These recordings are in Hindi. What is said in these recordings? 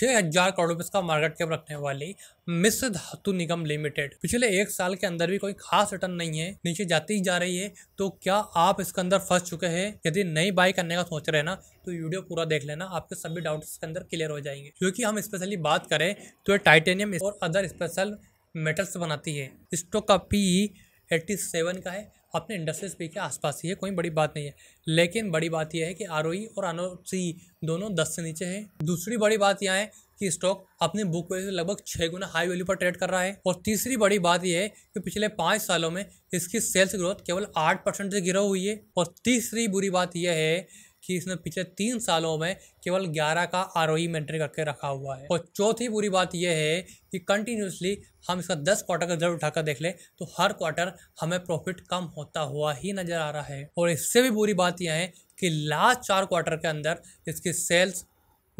छः हजार करोड़ रुपए का मार्केट कैप रखने वाली मिश्र धातु निगम लिमिटेड पिछले एक साल के अंदर भी कोई खास रिटर्न नहीं है नीचे जाती ही जा रही है तो क्या आप इसके अंदर फंस चुके हैं यदि नई बाई करने का सोच रहे ना तो वीडियो पूरा देख लेना आपके सभी डाउट्स के अंदर क्लियर हो जाएंगे क्योंकि हम स्पेशली बात करें तो ये टाइटेनियम और अदर स्पेशल मेटल्स बनाती है स्टॉक का पी एट्टी सेवन का है अपने इंडस्ट्रीज पे के आसपास ही है कोई बड़ी बात नहीं है लेकिन बड़ी बात यह है कि आर और आर दोनों दस से नीचे हैं दूसरी बड़ी बात यह है कि स्टॉक अपने बुक वैल्यू से लगभग छः गुना हाई वैल्यू पर ट्रेड कर रहा है और तीसरी बड़ी बात यह है कि पिछले पाँच सालों में इसकी सेल्स ग्रोथ केवल आठ परसेंट से गिरा हुई है और तीसरी बुरी बात यह है कि इसने पिछले तीन सालों में केवल 11 का आर मेंटेन करके रखा हुआ है और चौथी बुरी बात यह है कि कंटिन्यूसली हम इसका दस क्वार्टर का रिजल्ट उठाकर देख लें तो हर क्वार्टर हमें प्रॉफिट कम होता हुआ ही नज़र आ रहा है और इससे भी बुरी बात यह है कि लास्ट चार क्वार्टर के अंदर इसकी सेल्स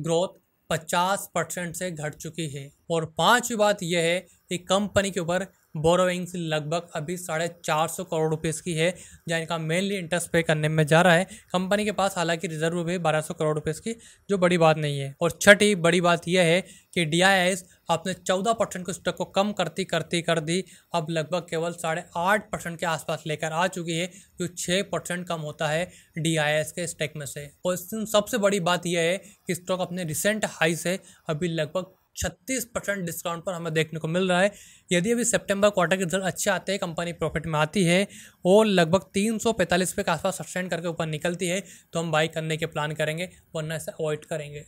ग्रोथ पचास परसेंट से घट चुकी है और पांचवी बात यह है कि कंपनी के ऊपर बोरोइंग्स लगभग अभी साढ़े चार सौ करोड़ रुपीस की है जहाँ इनका मेनली इंटरेस्ट पे करने में जा रहा है कंपनी के पास हालांकि रिजर्व भी बारह सौ करोड़ रुपीस की जो बड़ी बात नहीं है और छठी बड़ी बात यह है कि डी आई एस आपने चौदह परसेंट के स्टॉक को कम करती करती कर दी अब लगभग केवल साढ़े आठ परसेंट के आसपास लेकर आ चुकी है जो छः परसेंट कम होता है डी आई एस के स्टॉक में से और सबसे बड़ी बात यह है कि स्टॉक अपने रिसेंट हाई से अभी लगभग छत्तीस परसेंट डिस्काउंट पर हमें देखने को मिल रहा है यदि अभी सितंबर क्वार्टर के रिजल्ट अच्छे आते हैं कंपनी प्रॉफिट में आती है और लगभग तीन सौ पैंतालीस रुपये के आसपास सस्टेंड करके ऊपर निकलती है तो हम बाई करने के प्लान करेंगे वरना इसे अवॉइड करेंगे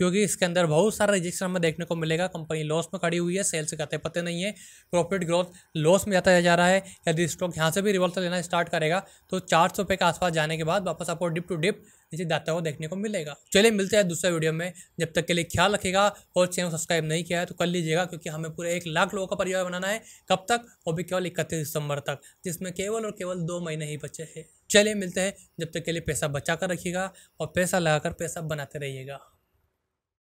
क्योंकि इसके अंदर बहुत सारा रजिस्टर हमें देखने को मिलेगा कंपनी लॉस में खड़ी हुई है सेल्स से पते नहीं है प्रॉफिट ग्रोथ लॉस में जाता जा रहा है यदि स्टॉक यहाँ से भी रिवॉल्सर तो लेना स्टार्ट करेगा तो चार सौ के आसपास जाने के बाद वापस आपको डिप टू डिप नीचे जाता हुआ देखने को मिलेगा चलिए मिलते हैं दूसरे वीडियो में जब तक के लिए ख्याल रखेगा और चैनल सब्सक्राइब नहीं किया है तो कर लीजिएगा क्योंकि हमें पूरे एक लाख लोगों का परिवार बनाना है कब तक और भी केवल इकतीस दिसंबर तक जिसमें केवल और केवल दो महीने ही बचे हैं चलिए मिलते हैं जब तक के लिए पैसा बचा कर रखिएगा और पैसा लगा कर पैसा बनाते रहिएगा